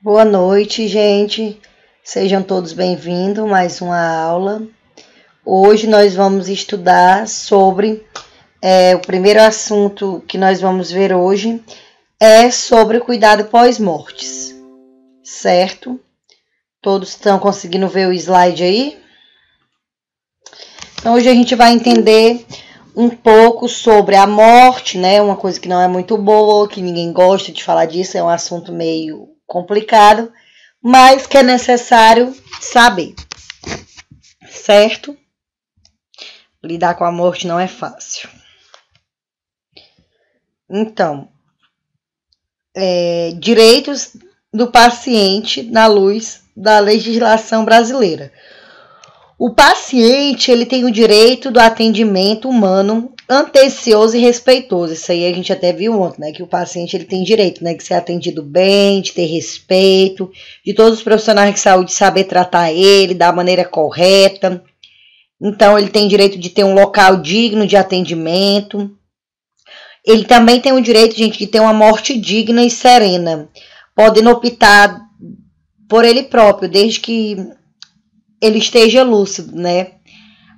Boa noite, gente. Sejam todos bem-vindos mais uma aula. Hoje nós vamos estudar sobre é, o primeiro assunto que nós vamos ver hoje é sobre o cuidado pós-mortes, certo? Todos estão conseguindo ver o slide aí? Então hoje a gente vai entender um pouco sobre a morte, né? Uma coisa que não é muito boa, que ninguém gosta de falar disso, é um assunto meio complicado, mas que é necessário saber, certo? Lidar com a morte não é fácil. Então, é, direitos do paciente na luz da legislação brasileira. O paciente ele tem o direito do atendimento humano antecioso e respeitoso. Isso aí a gente até viu ontem, né? Que o paciente ele tem direito, né? De ser atendido bem, de ter respeito, de todos os profissionais de saúde saber tratar ele da maneira correta. Então, ele tem direito de ter um local digno de atendimento. Ele também tem o direito, gente, de ter uma morte digna e serena, podendo optar por ele próprio, desde que ele esteja lúcido, né?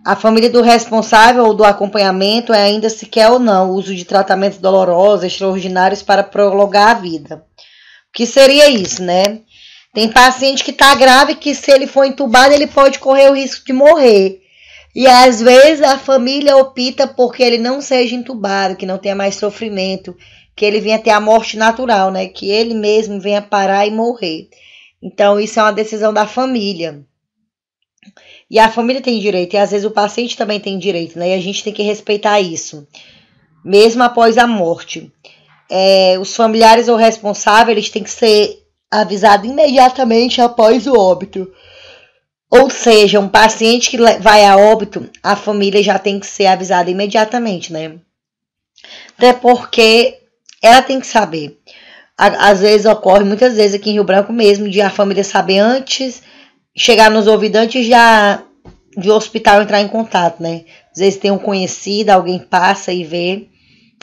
A família do responsável ou do acompanhamento é ainda se quer ou não uso de tratamentos dolorosos extraordinários para prolongar a vida. O que seria isso, né? Tem paciente que está grave que se ele for entubado ele pode correr o risco de morrer. E às vezes a família opta porque ele não seja entubado, que não tenha mais sofrimento, que ele venha ter a morte natural, né? Que ele mesmo venha parar e morrer. Então isso é uma decisão da família. E a família tem direito, e às vezes o paciente também tem direito, né? E a gente tem que respeitar isso, mesmo após a morte. É, os familiares ou responsáveis têm que ser avisados imediatamente após o óbito. Ou seja, um paciente que vai a óbito, a família já tem que ser avisada imediatamente, né? Até porque ela tem que saber. Às vezes ocorre, muitas vezes aqui em Rio Branco mesmo, de a família saber antes chegar nos ouvidantes já de hospital entrar em contato, né? Às vezes tem um conhecido, alguém passa e vê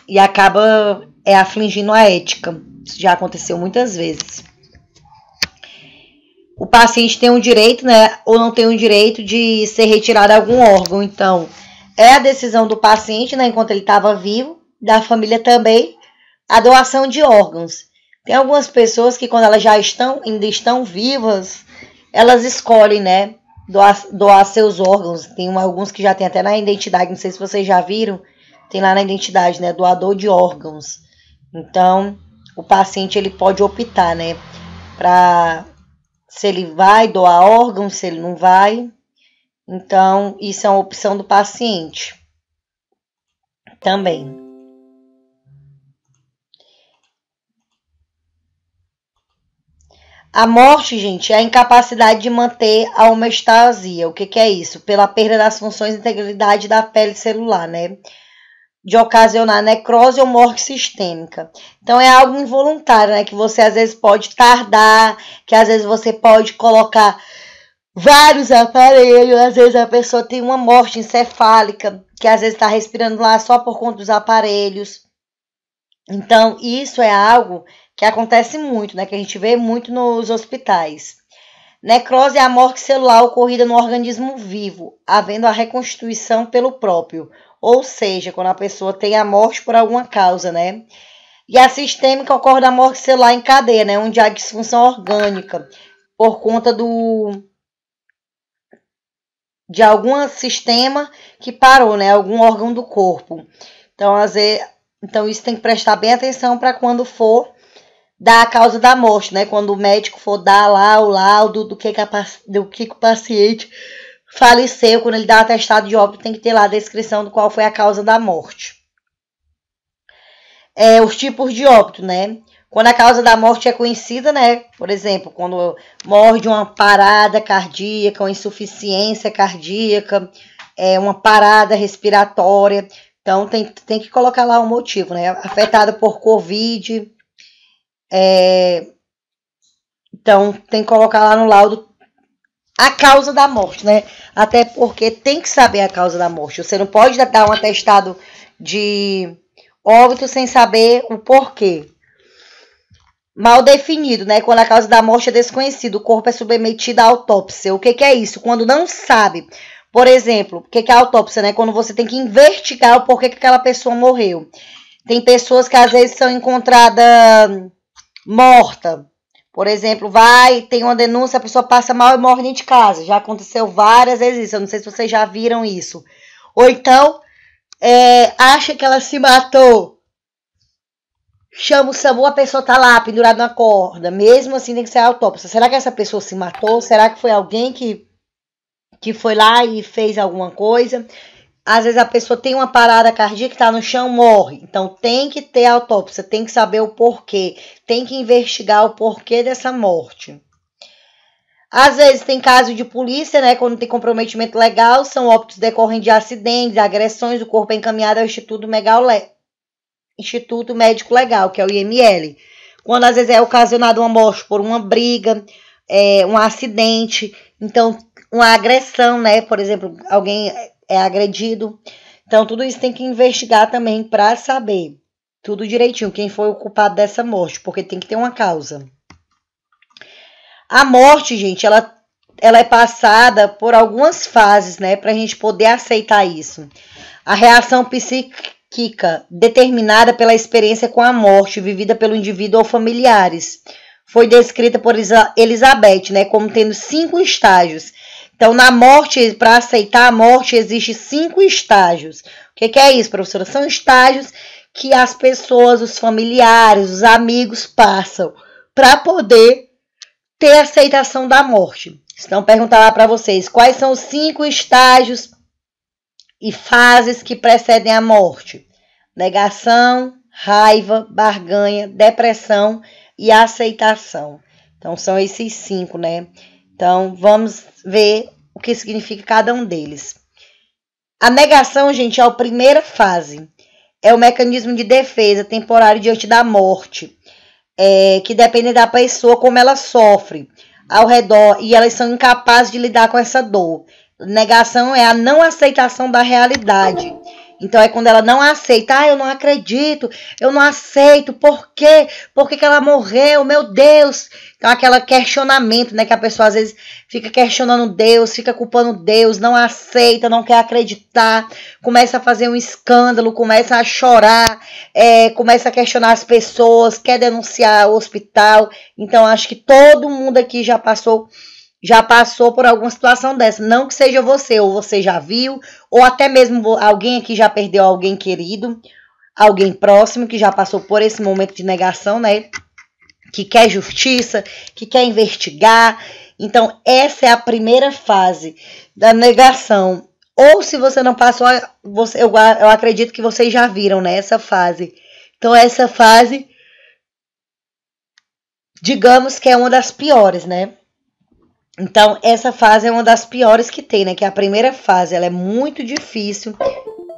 e acaba é afligindo a ética. Isso já aconteceu muitas vezes. O paciente tem o um direito, né, ou não tem o um direito de ser retirado algum órgão. Então, é a decisão do paciente, né, enquanto ele estava vivo, da família também, a doação de órgãos. Tem algumas pessoas que quando elas já estão, ainda estão vivas, elas escolhem, né? Doar, doar seus órgãos. Tem alguns que já tem até na identidade, não sei se vocês já viram, tem lá na identidade, né? Doador de órgãos. Então, o paciente ele pode optar, né? Para se ele vai doar órgãos, se ele não vai. Então, isso é uma opção do paciente também. A morte, gente, é a incapacidade de manter a homeostasia. O que, que é isso? Pela perda das funções e integridade da pele celular, né? de ocasionar necrose ou morte sistêmica. Então é algo involuntário, né? Que você às vezes pode tardar, que às vezes você pode colocar vários aparelhos, às vezes a pessoa tem uma morte encefálica, que às vezes está respirando lá só por conta dos aparelhos. Então, isso é algo que acontece muito, né, que a gente vê muito nos hospitais. Necrose é a morte celular ocorrida no organismo vivo, havendo a reconstituição pelo próprio, ou seja, quando a pessoa tem a morte por alguma causa, né? E a sistêmica ocorre da morte celular em cadeia, né, onde há disfunção orgânica por conta do de algum sistema que parou, né, algum órgão do corpo. Então, às vezes, então isso tem que prestar bem atenção para quando for da causa da morte, né? Quando o médico for dar lá o laudo do que, que, a, do que, que o paciente faleceu, quando ele dá atestado de óbito, tem que ter lá a descrição do qual foi a causa da morte. É, os tipos de óbito, né? Quando a causa da morte é conhecida, né? Por exemplo, quando morre de uma parada cardíaca, uma insuficiência cardíaca, é, uma parada respiratória. Então, tem, tem que colocar lá o motivo, né? Afetada por Covid, é, então, tem que colocar lá no laudo a causa da morte, né? Até porque tem que saber a causa da morte. Você não pode dar um atestado de óbito sem saber o porquê. Mal definido, né? Quando a causa da morte é desconhecida, o corpo é submetido à autópsia. O que, que é isso? Quando não sabe. Por exemplo, o que, que é autópsia, né? Quando você tem que investigar o porquê que aquela pessoa morreu. Tem pessoas que às vezes são encontradas morta. Por exemplo, vai, tem uma denúncia, a pessoa passa mal e morre dentro de casa. Já aconteceu várias vezes isso. Eu não sei se vocês já viram isso. Ou então, é, acha que ela se matou. Chama o SAMU, a pessoa tá lá, pendurada na corda. Mesmo assim, tem que ser autópsia. Será que essa pessoa se matou? Será que foi alguém que, que foi lá e fez alguma coisa? Às vezes a pessoa tem uma parada cardíaca, tá no chão, morre. Então tem que ter autópsia, tem que saber o porquê, tem que investigar o porquê dessa morte. Às vezes tem caso de polícia, né? Quando tem comprometimento legal, são óbitos decorrentes de acidentes, agressões, o corpo é encaminhado ao Instituto, Le... Instituto Médico Legal, que é o IML. Quando às vezes é ocasionado uma morte por uma briga, é, um acidente, então uma agressão, né? Por exemplo, alguém é agredido. Então, tudo isso tem que investigar também para saber tudo direitinho quem foi o culpado dessa morte, porque tem que ter uma causa. A morte, gente, ela, ela é passada por algumas fases, né, para a gente poder aceitar isso. A reação psíquica determinada pela experiência com a morte vivida pelo indivíduo ou familiares foi descrita por Elizabeth, né, como tendo cinco estágios então, na morte, para aceitar a morte, existe cinco estágios. O que, que é isso, professora? São estágios que as pessoas, os familiares, os amigos passam para poder ter aceitação da morte. Então, perguntar lá para vocês quais são os cinco estágios e fases que precedem a morte: negação, raiva, barganha, depressão e aceitação. Então, são esses cinco, né? Então, vamos ver o que significa cada um deles. A negação, gente, é a primeira fase. É o mecanismo de defesa temporário diante da morte, é, que depende da pessoa como ela sofre ao redor e elas são incapazes de lidar com essa dor. Negação é a não aceitação da realidade então é quando ela não aceita, ah, eu não acredito, eu não aceito, por quê? Por que, que ela morreu, meu Deus? Então aquele questionamento, né, que a pessoa às vezes fica questionando Deus, fica culpando Deus, não aceita, não quer acreditar, começa a fazer um escândalo, começa a chorar, é, começa a questionar as pessoas, quer denunciar o hospital. Então acho que todo mundo aqui já passou já passou por alguma situação dessa. Não que seja você, ou você já viu, ou até mesmo alguém aqui já perdeu alguém querido, alguém próximo que já passou por esse momento de negação, né? Que quer justiça, que quer investigar. Então, essa é a primeira fase da negação. Ou se você não passou, você, eu, eu acredito que vocês já viram nessa né, fase. Então, essa fase, digamos que é uma das piores, né? Então, essa fase é uma das piores que tem, né? Que a primeira fase ela é muito difícil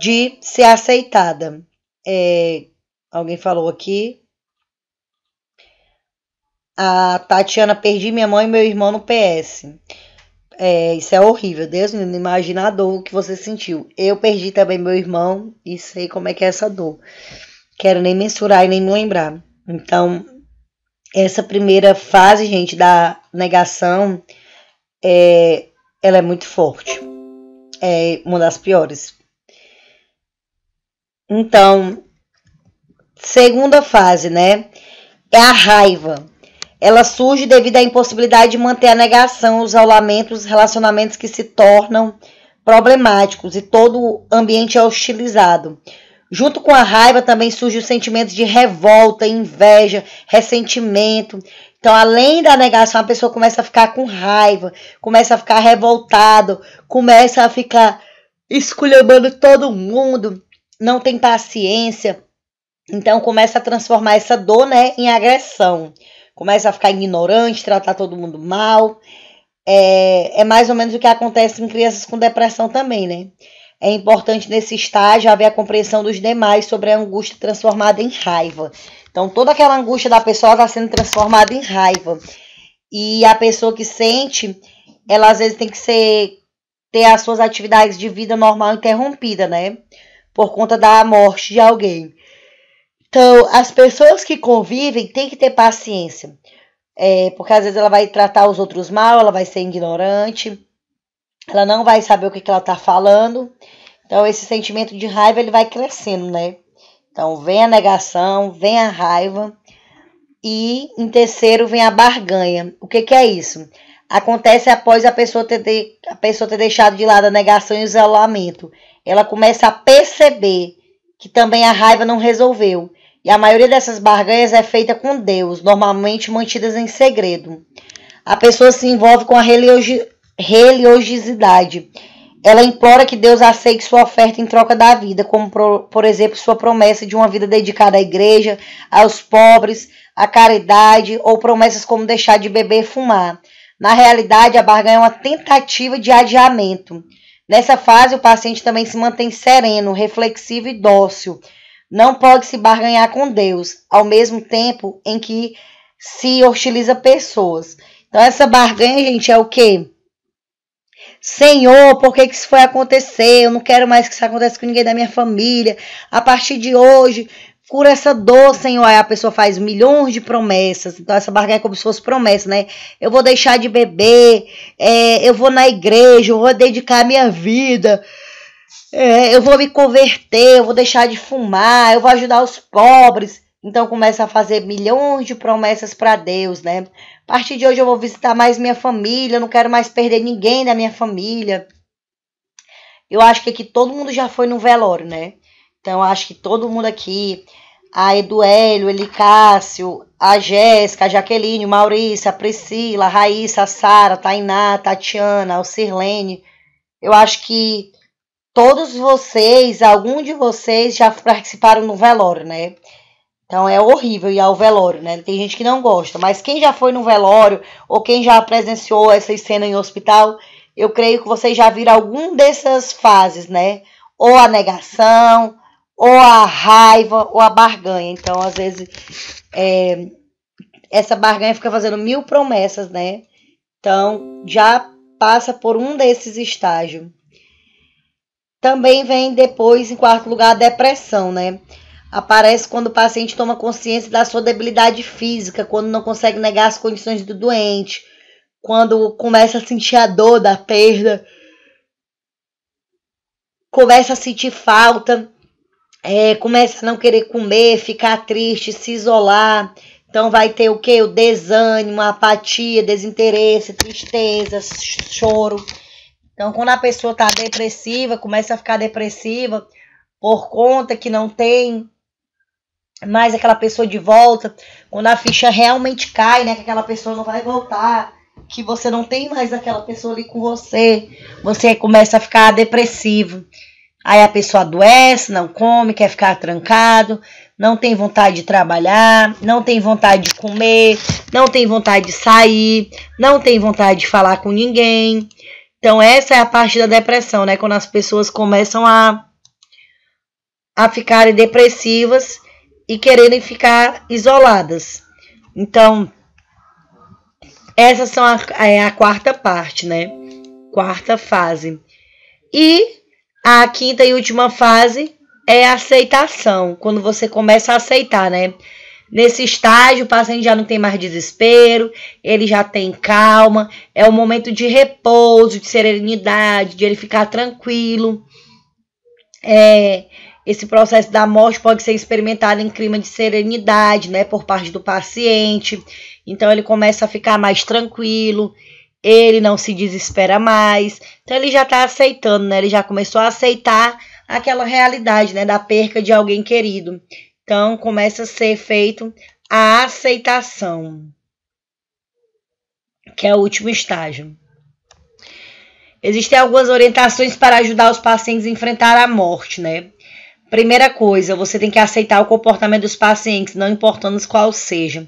de ser aceitada. É, alguém falou aqui. A Tatiana, perdi minha mãe e meu irmão no PS. É, isso é horrível, Deus não imagina a dor que você sentiu. Eu perdi também meu irmão e sei como é que é essa dor. Quero nem mensurar e nem me lembrar. Então, essa primeira fase, gente, da negação, é, ela é muito forte. É uma das piores. Então, segunda fase, né? É a raiva. Ela surge devido à impossibilidade de manter a negação, os isolamentos, os relacionamentos que se tornam problemáticos e todo o ambiente é hostilizado. Junto com a raiva também surge os sentimentos de revolta, inveja, ressentimento. Então, além da negação, a pessoa começa a ficar com raiva, começa a ficar revoltado, começa a ficar esculhambando todo mundo, não tem paciência. Então, começa a transformar essa dor né, em agressão. Começa a ficar ignorante, tratar todo mundo mal. É, é mais ou menos o que acontece em crianças com depressão também, né? É importante nesse estágio haver a compreensão dos demais sobre a angústia transformada em raiva. Então, toda aquela angústia da pessoa está sendo transformada em raiva. E a pessoa que sente, ela às vezes tem que ser ter as suas atividades de vida normal interrompida, né? Por conta da morte de alguém. Então, as pessoas que convivem têm que ter paciência. É, porque às vezes ela vai tratar os outros mal, ela vai ser ignorante, ela não vai saber o que, que ela tá falando. Então, esse sentimento de raiva ele vai crescendo, né? Então, vem a negação, vem a raiva. E em terceiro vem a barganha. O que, que é isso? Acontece após a pessoa, ter de, a pessoa ter deixado de lado a negação e o isolamento. Ela começa a perceber que também a raiva não resolveu. E a maioria dessas barganhas é feita com Deus, normalmente mantidas em segredo. A pessoa se envolve com a religiosidade religiosidade. Ela implora que Deus aceite sua oferta em troca da vida, como, por, exemplo, sua promessa de uma vida dedicada à igreja, aos pobres, à caridade, ou promessas como deixar de beber e fumar. Na realidade, a barganha é uma tentativa de adiamento. Nessa fase, o paciente também se mantém sereno, reflexivo e dócil. Não pode se barganhar com Deus, ao mesmo tempo em que se hostiliza pessoas. Então, essa barganha, gente, é o quê? Senhor, por que, que isso foi acontecer? Eu não quero mais que isso aconteça com ninguém da minha família. A partir de hoje, cura essa dor, Senhor. Aí a pessoa faz milhões de promessas. Então, essa barganha é como se fosse promessa, né? Eu vou deixar de beber, é, eu vou na igreja, eu vou dedicar a minha vida. É, eu vou me converter, eu vou deixar de fumar, eu vou ajudar os pobres. Então começa a fazer milhões de promessas para Deus, né? A partir de hoje eu vou visitar mais minha família, não quero mais perder ninguém da minha família. Eu acho que aqui todo mundo já foi no velório, né? Então acho que todo mundo aqui, a Eduélio, Elicácio, a Jéssica, a Jaqueline, Maurício, a Priscila, a Raíssa, a Sara, a Tainá, a Tatiana, o Sirlene, eu acho que todos vocês, algum de vocês já participaram no velório, né? Então é horrível ir ao velório, né? Tem gente que não gosta, mas quem já foi no velório ou quem já presenciou essa cena em hospital, eu creio que vocês já viram algum dessas fases, né? Ou a negação, ou a raiva, ou a barganha. Então, às vezes, é, essa barganha fica fazendo mil promessas, né? Então, já passa por um desses estágios. Também vem depois, em quarto lugar, a depressão, né? Aparece quando o paciente toma consciência da sua debilidade física, quando não consegue negar as condições do doente, quando começa a sentir a dor da perda, começa a sentir falta, é, começa a não querer comer, ficar triste, se isolar. Então vai ter o que? O desânimo, apatia, desinteresse, tristeza, choro. Então quando a pessoa está depressiva, começa a ficar depressiva por conta que não tem é mais aquela pessoa de volta, quando a ficha realmente cai, né? Que aquela pessoa não vai voltar, que você não tem mais aquela pessoa ali com você, você começa a ficar depressivo. Aí a pessoa adoece, não come, quer ficar trancado, não tem vontade de trabalhar, não tem vontade de comer, não tem vontade de sair, não tem vontade de falar com ninguém. Então essa é a parte da depressão, né? Quando as pessoas começam a a ficarem depressivas e quererem ficar isoladas. Então, essas são a, é a quarta parte, né? Quarta fase. E a quinta e última fase é a aceitação, quando você começa a aceitar, né? Nesse estágio, o paciente já não tem mais desespero, ele já tem calma, é um momento de repouso, de serenidade, de ele ficar tranquilo. É, esse processo da morte pode ser experimentado em clima de serenidade, né, por parte do paciente. Então ele começa a ficar mais tranquilo, ele não se desespera mais. Então ele já está aceitando, né? Ele já começou a aceitar aquela realidade, né, da perca de alguém querido. Então começa a ser feito a aceitação, que é o último estágio. Existem algumas orientações para ajudar os pacientes a enfrentar a morte, né? Primeira coisa, você tem que aceitar o comportamento dos pacientes, não importando qual seja.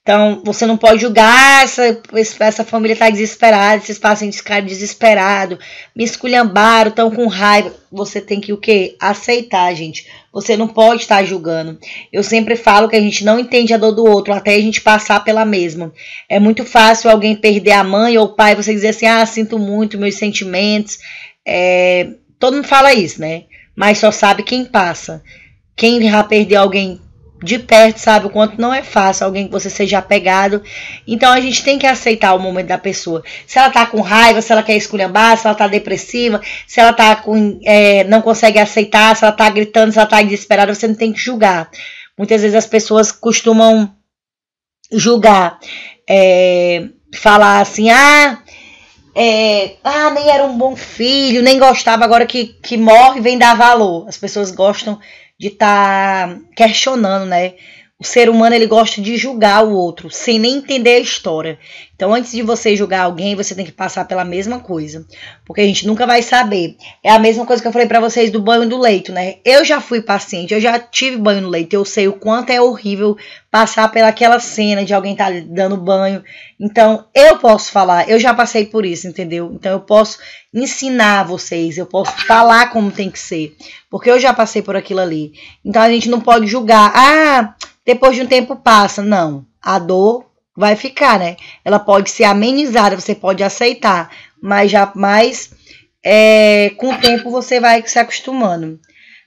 Então, você não pode julgar ah, essa, essa família está desesperada, esses pacientes ficaram desesperados, me esculhambaram, estão com raiva. Você tem que o quê? Aceitar, gente. Você não pode estar julgando. Eu sempre falo que a gente não entende a dor do outro até a gente passar pela mesma. É muito fácil alguém perder a mãe ou o pai, você dizer assim: ah, sinto muito meus sentimentos. É, todo mundo fala isso, né? mas só sabe quem passa. Quem já perdeu alguém de perto sabe o quanto não é fácil alguém que você seja apegado. Então a gente tem que aceitar o momento da pessoa. Se ela tá com raiva, se ela quer esculhambar, se ela tá depressiva, se ela tá com. É, não consegue aceitar, se ela tá gritando, se ela tá desesperada, você não tem que julgar. Muitas vezes as pessoas costumam julgar. É, falar assim, ah, é, ah, nem era um bom filho, nem gostava, agora que, que morre vem dar valor. As pessoas gostam de estar tá questionando, né? O ser humano ele gosta de julgar o outro sem nem entender a história. Então, antes de você julgar alguém, você tem que passar pela mesma coisa, porque a gente nunca vai saber. É a mesma coisa que eu falei para vocês do banho do leito, né? Eu já fui paciente, eu já tive banho no leito, eu sei o quanto é horrível passar pelaquela cena de alguém tá dando banho. Então, eu posso falar, eu já passei por isso, entendeu? Então, eu posso ensinar vocês, eu posso falar como tem que ser, porque eu já passei por aquilo ali. Então, a gente não pode julgar. Ah, depois de um tempo passa. Não, a dor vai ficar, né? Ela pode ser amenizada, você pode aceitar, mas jamais é, com o tempo você vai se acostumando.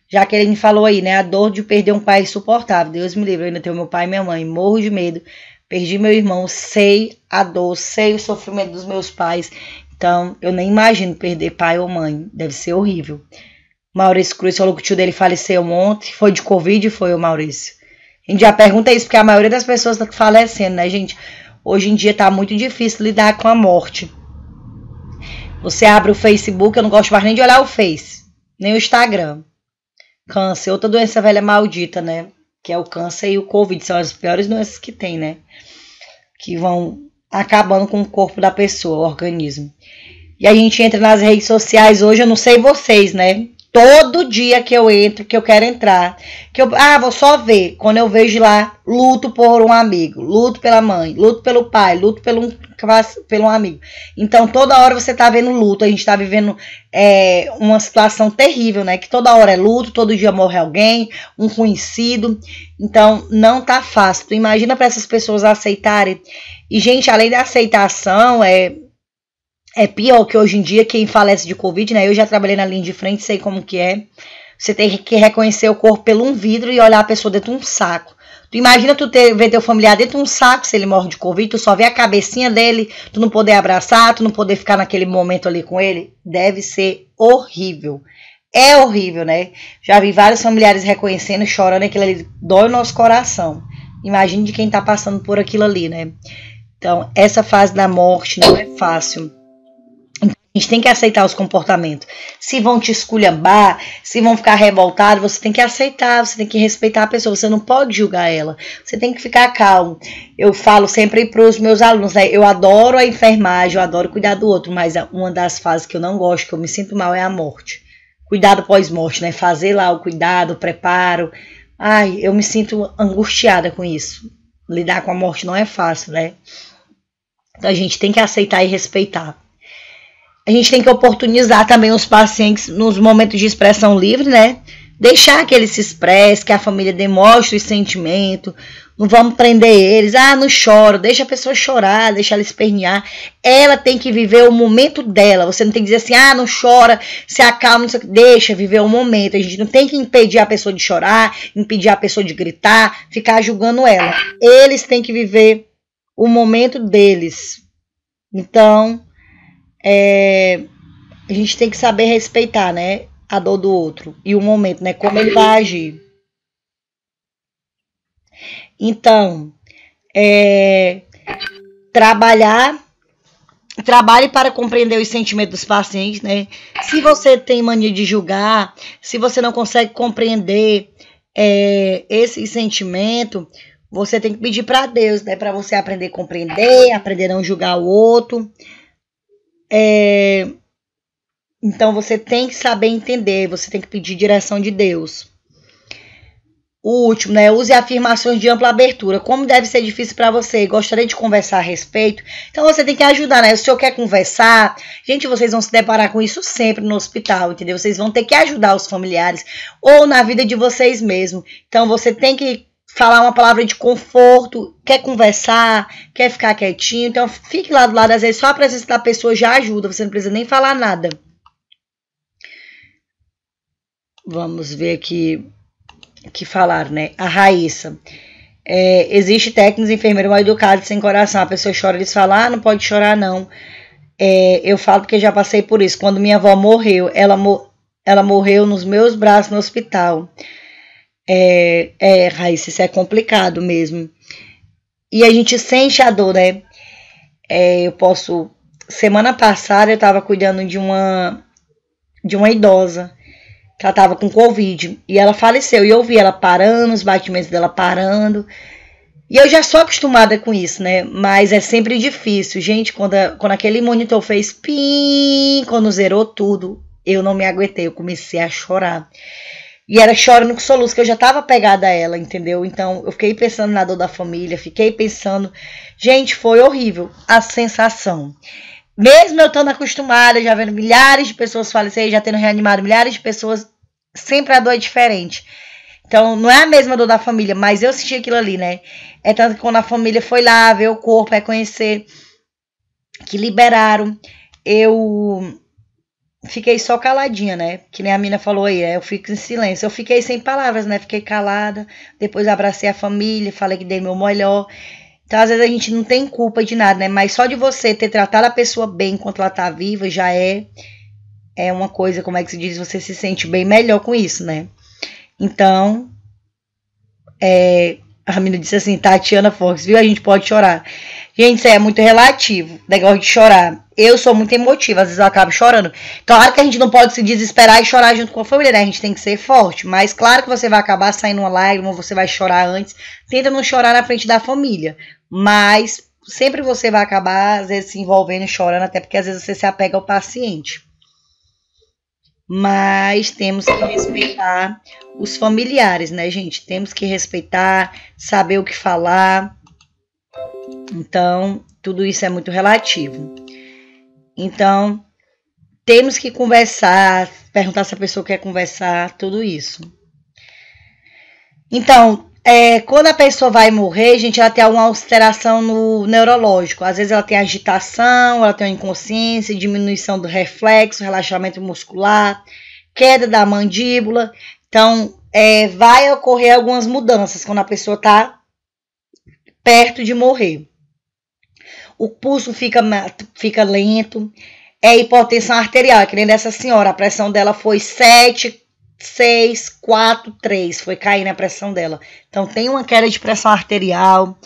Já que ele me falou aí, né? A dor de perder um pai insuportável. Deus me livre, eu ainda tenho meu pai e minha mãe, morro de medo. Perdi meu irmão, sei a dor, sei o sofrimento dos meus pais. Então, eu nem imagino perder pai ou mãe, deve ser horrível. Maurício Cruz falou que o tio dele faleceu ontem, foi de Covid, foi o Maurício. A gente já pergunta isso, porque a maioria das pessoas tá falecendo, né, gente? Hoje em dia tá muito difícil lidar com a morte. Você abre o Facebook, eu não gosto mais nem de olhar o Face, nem o Instagram. Câncer, outra doença velha maldita, né? Que é o câncer e o Covid, são as piores doenças que tem, né? Que vão acabando com o corpo da pessoa, o organismo. E a gente entra nas redes sociais hoje, eu não sei vocês, né? todo dia que eu entro, que eu quero entrar, que eu ah, vou só ver. Quando eu vejo lá, luto por um amigo, luto pela mãe, luto pelo pai, luto pelo um, pelo um amigo. Então toda hora você tá vendo luto, a gente tá vivendo é, uma situação terrível, né? Que toda hora é luto, todo dia morre alguém, um conhecido. Então não tá fácil. Tu imagina para essas pessoas aceitarem. E gente, além da aceitação, é é pior que hoje em dia quem falece de Covid, né? Eu já trabalhei na linha de frente, sei como que é. Você tem que reconhecer o corpo pelo um vidro e olhar a pessoa dentro de um saco. Tu imagina tu ter, ver teu familiar dentro de um saco, se ele morre de Covid, tu só vê a cabecinha dele, tu não poder abraçar, tu não poder ficar naquele momento ali com ele. Deve ser horrível. É horrível, né? Já vi vários familiares reconhecendo, chorando, aquilo ali dói o nosso coração. Imagine de quem tá passando por aquilo ali, né? Então, essa fase da morte não é fácil. A gente tem que aceitar os comportamentos. Se vão te esculhambar, se vão ficar revoltados, você tem que aceitar, você tem que respeitar a pessoa, você não pode julgar ela. Você tem que ficar calmo. Eu falo sempre para os meus alunos, né? Eu adoro a enfermagem, eu adoro cuidar do outro, mas uma das fases que eu não gosto, que eu me sinto mal, é a morte. Cuidado pós-morte, né? Fazer lá o cuidado, o preparo. Ai, eu me sinto angustiada com isso. Lidar com a morte não é fácil, né? Então a gente tem que aceitar e respeitar a gente tem que oportunizar também os pacientes nos momentos de expressão livre, né? Deixar que eles se expressem, que a família demonstre o sentimento. Não vamos prender eles. Ah, não choro. Deixa a pessoa chorar, deixa ela espernear. Ela tem que viver o momento dela. Você não tem que dizer assim, ah, não chora, se acalma, não Deixa viver o momento. A gente não tem que impedir a pessoa de chorar, impedir a pessoa de gritar, ficar julgando ela. Eles têm que viver o momento deles. Então, é, a gente tem que saber respeitar, né? A dor do outro e o momento, né? Como ele vai agir. Então, é, trabalhar, trabalhe para compreender os sentimentos dos pacientes, né? Se você tem mania de julgar, se você não consegue compreender é, esse sentimento, você tem que pedir para Deus, né? Para você aprender a compreender, aprender a não julgar o outro. É, então você tem que saber entender, você tem que pedir direção de Deus. O último, né? Use afirmações de ampla abertura. Como deve ser difícil para você? Gostaria de conversar a respeito. Então você tem que ajudar, né? Se o senhor quer conversar, gente, vocês vão se deparar com isso sempre no hospital, entendeu? Vocês vão ter que ajudar os familiares ou na vida de vocês mesmo. Então você tem que falar uma palavra de conforto, quer conversar, quer ficar quietinho. Então, fique lá do lado. Às vezes, só a presença da pessoa já ajuda. Você não precisa nem falar nada. Vamos ver aqui que falar, né? A Raíssa. É, existe técnicos enfermeiros mal educados sem coração. A pessoa chora, eles falam, ah, não pode chorar, não. É, eu falo porque já passei por isso. Quando minha avó morreu, ela, mo ela morreu nos meus braços no hospital. É, é Raíssa, isso é complicado mesmo. E a gente sente a dor, né? É, eu posso. Semana passada eu tava cuidando de uma de uma idosa que ela tava com Covid e ela faleceu. E eu vi ela parando, os batimentos dela parando. E eu já sou acostumada com isso, né? Mas é sempre difícil. Gente, quando, a, quando aquele monitor fez pim, quando zerou tudo, eu não me aguentei, eu comecei a chorar. E era chorando no soluço, que eu já tava pegada a ela, entendeu? Então eu fiquei pensando na dor da família, fiquei pensando. Gente, foi horrível a sensação. Mesmo eu estando acostumada, já vendo milhares de pessoas falecer, já tendo reanimado milhares de pessoas, sempre a dor é diferente. Então, não é a mesma dor da família, mas eu senti aquilo ali, né? É tanto que quando a família foi lá ver o corpo, reconhecer, que liberaram, eu fiquei só caladinha, né? Que nem a mina falou aí, né? eu fico em silêncio. Eu fiquei sem palavras, né? Fiquei calada. Depois abracei a família, falei que dei meu melhor. Então, às vezes a gente não tem culpa de nada, né? Mas só de você ter tratado a pessoa bem enquanto ela tá viva já é é uma coisa, como é que se diz, você se sente bem melhor com isso, né? Então, é, a menina disse assim, Tatiana Fox, viu? A gente pode chorar. Gente, isso é muito relativo. Negócio de chorar. Eu sou muito emotiva, às vezes eu acabo chorando. Claro que a gente não pode se desesperar e chorar junto com a família, né? A gente tem que ser forte. Mas claro que você vai acabar saindo uma lágrima, você vai chorar antes. Tenta não chorar na frente da família. Mas sempre você vai acabar, às vezes, se envolvendo e chorando, até porque às vezes você se apega ao paciente. Mas temos que respeitar os familiares, né, gente? Temos que respeitar, saber o que falar então, tudo isso é muito relativo. Então, temos que conversar, perguntar se a pessoa quer conversar, tudo isso. Então, é, quando a pessoa vai morrer, gente, ela tem alguma alteração no neurológico. Às vezes ela tem agitação, ela tem inconsciência, diminuição do reflexo, relaxamento muscular, queda da mandíbula. Então, é, vai ocorrer algumas mudanças quando a pessoa está perto de morrer. O pulso fica, fica lento, é hipotensão arterial, é que nem dessa senhora, a pressão dela foi 7, 6, 4, 3, foi cair na pressão dela. Então tem uma queda de pressão arterial,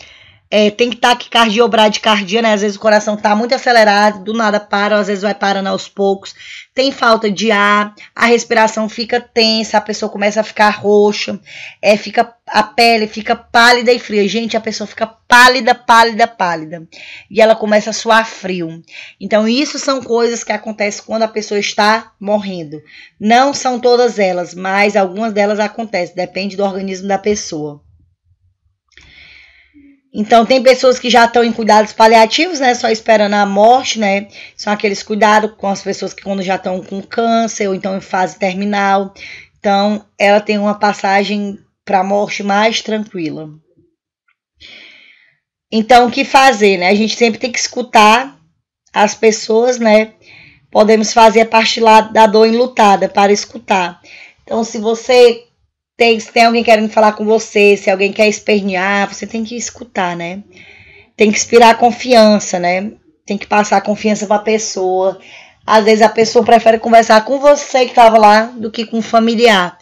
é, tem que taquicardia tá ou bradicardia, né? Às vezes o coração tá muito acelerado, do nada para, às vezes vai parando aos poucos. Tem falta de ar, a respiração fica tensa, a pessoa começa a ficar roxa, é, fica a pele fica pálida e fria. Gente, a pessoa fica pálida, pálida, pálida. E ela começa a suar frio. Então, isso são coisas que acontecem quando a pessoa está morrendo. Não são todas elas, mas algumas delas acontecem, depende do organismo da pessoa. Então, tem pessoas que já estão em cuidados paliativos, né? Só esperando a morte, né? São aqueles cuidados com as pessoas que quando já estão com câncer ou então em fase terminal. Então, ela tem uma passagem para a morte mais tranquila. Então, o que fazer, né? A gente sempre tem que escutar as pessoas, né? Podemos fazer a parte lá da dor enlutada para escutar. Então, se você tem, se tem alguém querendo falar com você, se alguém quer espernear, você tem que escutar, né? Tem que inspirar confiança, né? Tem que passar confiança para a pessoa. Às vezes a pessoa prefere conversar com você que estava lá do que com um familiar.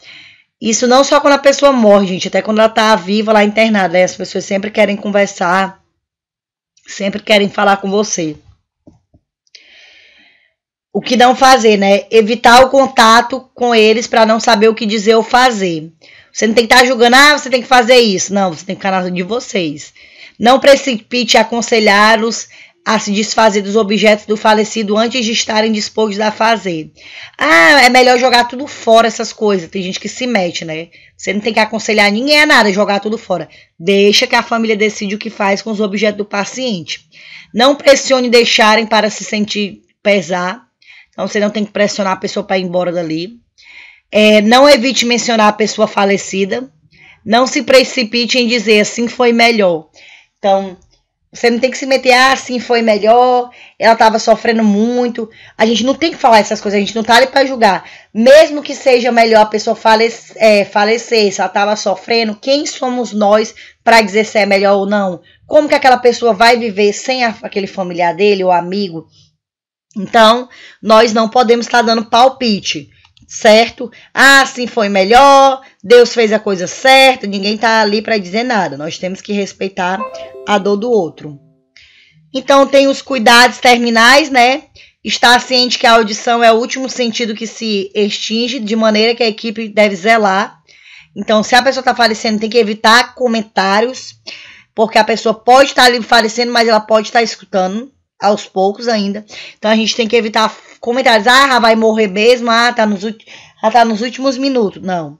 Isso não só quando a pessoa morre, gente, até quando ela tá viva lá internada, né? As pessoas sempre querem conversar, sempre querem falar com você o que não fazer, né? Evitar o contato com eles para não saber o que dizer ou fazer. Você não tem que estar tá julgando, ah, você tem que fazer isso. Não, você tem que ficar na de vocês. Não precipite aconselhá-los a se desfazer dos objetos do falecido antes de estarem dispostos a fazer. Ah, é melhor jogar tudo fora essas coisas. Tem gente que se mete, né? Você não tem que aconselhar ninguém a nada, jogar tudo fora. Deixa que a família decide o que faz com os objetos do paciente. Não pressione deixarem para se sentir pesar então você não tem que pressionar a pessoa para ir embora dali. É, não evite mencionar a pessoa falecida. Não se precipite em dizer assim foi melhor. Então, você não tem que se meter, ah, assim foi melhor, ela estava sofrendo muito. A gente não tem que falar essas coisas, a gente não tá ali pra julgar. Mesmo que seja melhor a pessoa falece, é, falecer, se ela estava sofrendo, quem somos nós para dizer se é melhor ou não? Como que aquela pessoa vai viver sem a, aquele familiar dele ou amigo? Então, nós não podemos estar tá dando palpite, certo? Ah, sim, foi melhor, Deus fez a coisa certa, ninguém está ali para dizer nada. Nós temos que respeitar a dor do outro. Então, tem os cuidados terminais, né? Estar ciente que a audição é o último sentido que se extinge, de maneira que a equipe deve zelar. Então, se a pessoa está falecendo, tem que evitar comentários, porque a pessoa pode estar tá ali falecendo, mas ela pode estar tá escutando aos poucos ainda. Então a gente tem que evitar comentários, ah, vai morrer mesmo, ah, tá nos, ah, tá nos últimos minutos. Não.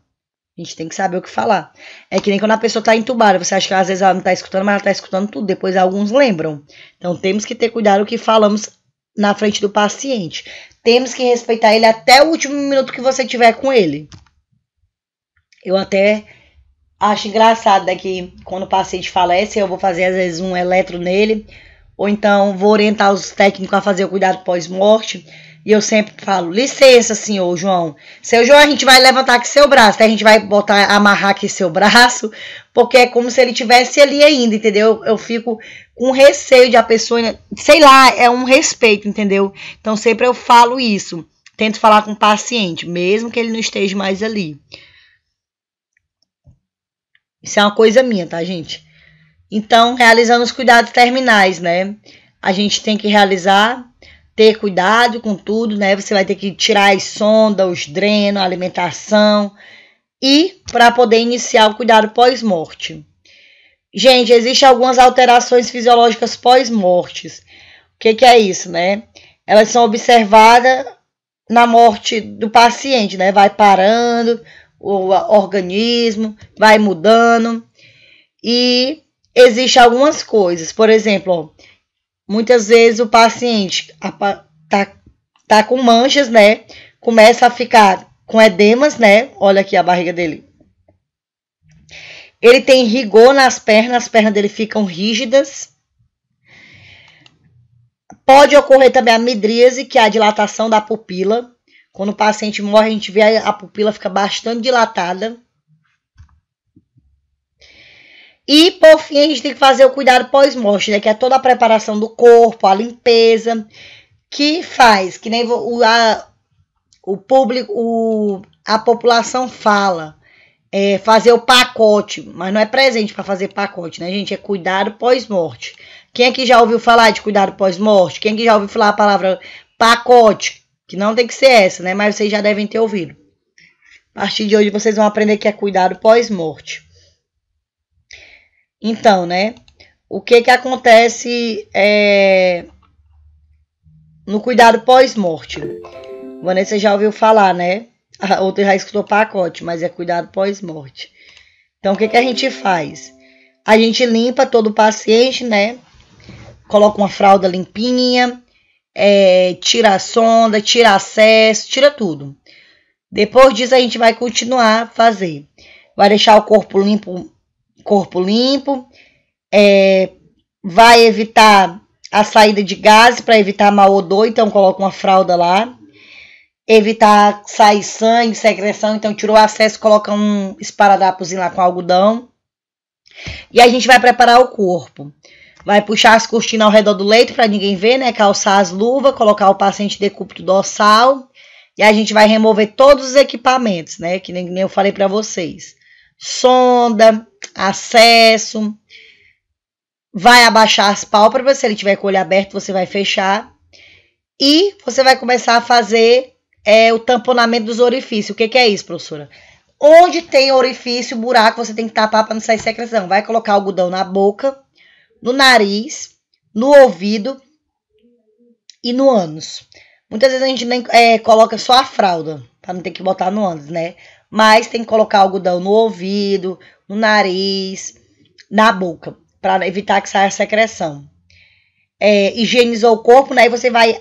A gente tem que saber o que falar. É que nem quando a pessoa tá entubada, você acha que às vezes ela não tá escutando, mas ela tá escutando tudo, depois alguns lembram. Então temos que ter cuidado o que falamos na frente do paciente. Temos que respeitar ele até o último minuto que você tiver com ele. Eu até acho engraçado daqui né, quando o paciente falece eu vou fazer às vezes um eletro nele ou então vou orientar os técnicos a fazer o cuidado pós-morte. E eu sempre falo, licença, senhor João. Seu João, a gente vai levantar aqui seu braço, tá? a gente vai botar, amarrar aqui seu braço, porque é como se ele tivesse ali ainda, entendeu? Eu, eu fico com receio de a pessoa, sei lá, é um respeito, entendeu? Então sempre eu falo isso. Tento falar com o paciente, mesmo que ele não esteja mais ali. Isso é uma coisa minha, tá, gente? Então, realizando os cuidados terminais, né? A gente tem que realizar, ter cuidado com tudo, né? Você vai ter que tirar as sondas, os drenos, a alimentação e para poder iniciar o cuidado pós-morte. Gente, existem algumas alterações fisiológicas pós-mortes. O que, que é isso, né? Elas são observadas na morte do paciente, né? Vai parando o organismo, vai mudando e Existem algumas coisas, por exemplo, ó, muitas vezes o paciente tá, tá com manchas, né? Começa a ficar com edemas, né? Olha aqui a barriga dele. Ele tem rigor nas pernas, as pernas dele ficam rígidas. Pode ocorrer também a midríase, que é a dilatação da pupila. Quando o paciente morre, a gente vê a pupila fica bastante dilatada. E por fim, a gente tem que fazer o cuidado pós-morte, né? Que é toda a preparação do corpo, a limpeza, que faz, que nem o, a, o público, o, a população fala. É fazer o pacote, mas não é presente para fazer pacote, né, gente? É cuidado pós-morte. Quem aqui já ouviu falar de cuidado pós-morte? Quem aqui já ouviu falar a palavra pacote? Que não tem que ser essa, né? Mas vocês já devem ter ouvido. A partir de hoje vocês vão aprender que é cuidado pós-morte. Então, né? O que que acontece é, no cuidado pós-morte? Vanessa já ouviu falar, né? A outra já escutou pacote, mas é cuidado pós-morte. Então, o que que a gente faz? A gente limpa todo o paciente, né? Coloca uma fralda limpinha, é, tira a sonda, tira acesso, tira tudo. Depois disso, a gente vai continuar a fazer. Vai deixar o corpo limpo corpo limpo, é, vai evitar a saída de gases para evitar mau odor, então coloca uma fralda lá. Evitar sair sangue, secreção, então tirou o acesso, coloca um esparadapozinho lá com algodão. E a gente vai preparar o corpo. Vai puxar as cortinas ao redor do leito para ninguém ver, né? Calçar as luvas, colocar o paciente decúbito dorsal. E a gente vai remover todos os equipamentos, né? Que nem, nem eu falei para vocês sonda, acesso. Vai abaixar as pálpebras, se ele tiver com o olho aberto, você vai fechar. E você vai começar a fazer é, o tamponamento dos orifícios. O que, que é isso, professora? Onde tem orifício, buraco, você tem que tapar para não sair secreção. Vai colocar algodão na boca, no nariz, no ouvido e no ânus. Muitas vezes a gente nem é, coloca só a fralda, para não ter que botar no ânus, né? mas tem que colocar algodão no ouvido, no nariz, na boca, para evitar que saia secreção. É, higienizou o corpo, né? você vai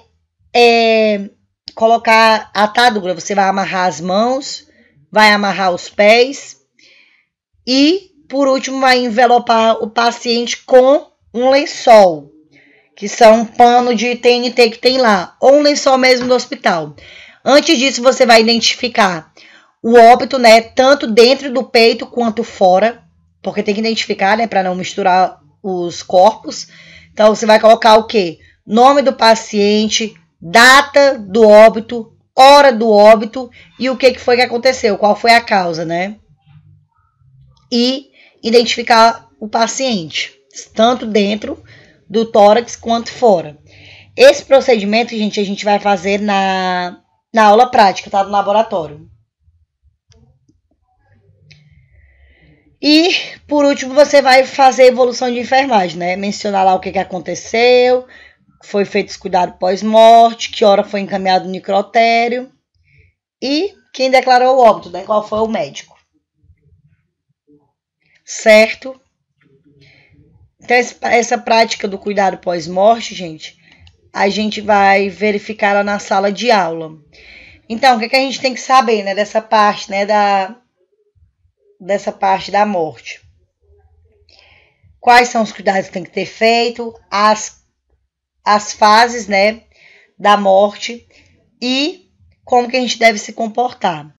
é, colocar atadura, você vai amarrar as mãos, vai amarrar os pés e, por último, vai envelopar o paciente com um lençol, que são um pano de TNT que tem lá, ou um lençol mesmo do hospital. Antes disso, você vai identificar o óbito, né, tanto dentro do peito quanto fora, porque tem que identificar, né, para não misturar os corpos. Então você vai colocar o quê? Nome do paciente, data do óbito, hora do óbito e o que, que foi que aconteceu, qual foi a causa, né? E identificar o paciente, tanto dentro do tórax quanto fora. Esse procedimento, gente, a gente vai fazer na, na aula prática, tá? No laboratório. E, por último, você vai fazer a evolução de enfermagem, né? Mencionar lá o que, que aconteceu, foi feito esse cuidado pós-morte, que hora foi encaminhado o necrotério e quem declarou o óbito, né? Qual foi o médico. Certo? Então, essa prática do cuidado pós-morte, gente, a gente vai verificar lá na sala de aula. Então, o que, que a gente tem que saber, né? Dessa parte, né? Da dessa parte da morte. Quais são os cuidados que tem que ter feito, as, as fases, né, da morte e como que a gente deve se comportar.